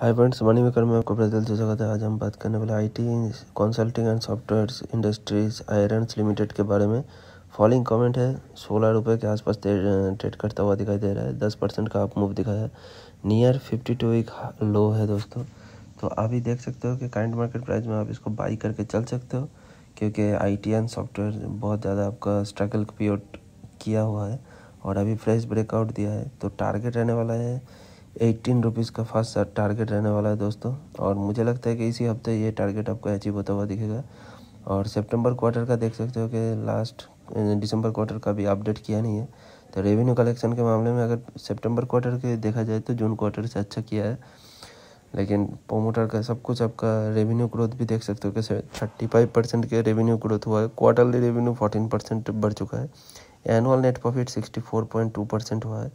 hi friends money maker में आपको प्रदेश से स्वागत है आज हम बात करने वाले IT consulting and software industries Irons limited के बारे में फॉलोइंग कमेंट है सोलह रुपये के आसपास ट्रेड करता हुआ दिखाई दे रहा है दस परसेंट का आप मूव दिखाया है near fifty two week low है दोस्तों तो अभी देख सकते हो कि करंट मार्केट प्राइस में आप इसको बाई करके चल सकते हो क्योंकि आई एंड सॉफ्टवेयर बहुत ज़्यादा आपका स्ट्रगल पीओ किया हुआ है और अभी फ्रेश ब्रेकआउट दिया है तो टारगेट रहने वाला है एट्टीन रुपीज़ का फास्ट टारगेट रहने वाला है दोस्तों और मुझे लगता है कि इसी हफ्ते ये टारगेट आपको अचीव होता हुआ दिखेगा और सितंबर क्वार्टर का देख सकते हो कि लास्ट दिसंबर क्वार्टर का भी अपडेट किया नहीं है तो रेवेन्यू कलेक्शन के मामले में अगर सितंबर क्वार्टर के देखा जाए तो जून क्वार्टर से अच्छा किया है लेकिन प्रोमोटर का सब कुछ आपका रेवेन्यू ग्रोथ भी देख सकते हो कि थर्टी फाइव परसेंट के रेवेन्यू ग्रोथ हुआ है क्वार्टरली रेवेन्यू फोर्टीन परसेंट बढ़ चुका है annual net profit sixty four point two percent हुआ है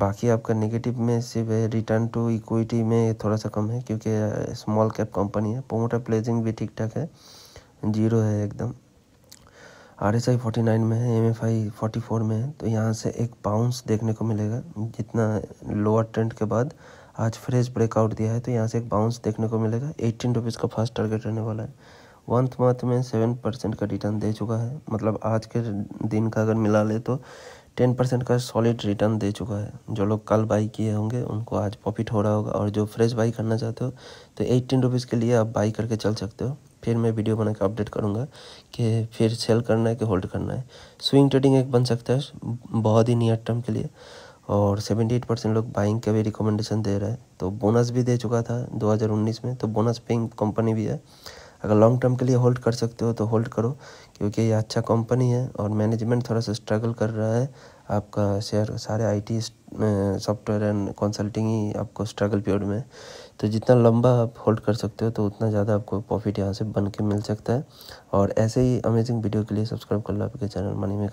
बाकी आपका नेगेटिव में सिर्फ रिटर्न टू इक्विटी में थोड़ा सा कम है क्योंकि स्मॉल कैप कंपनी है प्रोमोटर प्लेजिंग भी ठीक ठाक है जीरो है एकदम R S I forty nine में है M F I forty four में है तो यहाँ से एक बाउंस देखने को मिलेगा जितना लोअर ट्रेंड के बाद आज फ्रेश ब्रेकआउट दिया है तो यहाँ से एक बाउंस देखने को मिलेगा एट्टीन रुपीज़ का फर्स्ट टारगेट रहने वाला है वन मंथ में सेवन परसेंट का रिटर्न दे चुका है मतलब आज के दिन का अगर मिला ले तो टेन परसेंट का सॉलिड रिटर्न दे चुका है जो लोग कल बाई किए होंगे उनको आज प्रॉफिट हो रहा होगा और जो फ्रेश बाई करना चाहते हो तो एट्टीन रुपीज़ के लिए आप बाई करके चल सकते हो फिर मैं वीडियो बना के अपडेट करूँगा कि फिर सेल करना है कि होल्ड करना है स्विंग ट्रेडिंग एक बन सकता है बहुत ही नियर टर्म के लिए और सेवेंटी एट परसेंट लोग बाइंग का भी रिकमेंडेशन दे रहा है तो बोनस भी दे चुका था दो हज़ार उन्नीस में तो बोनस पेइंग कंपनी भी है अगर लॉन्ग टर्म के लिए होल्ड कर सकते हो तो होल्ड करो क्योंकि ये अच्छा कंपनी है और मैनेजमेंट थोड़ा सा स्ट्रगल कर रहा है आपका शेयर सारे आईटी सॉफ्टवेयर एंड कंसल्टिंग ही आपको स्ट्रगल पीरियड में तो जितना लंबा आप होल्ड कर सकते हो तो उतना ज़्यादा आपको प्रॉफिट यहाँ से बन के मिल सकता है और ऐसे ही अमेजिंग वीडियो के लिए सब्सक्राइब कर लो आपके चैनल मनी में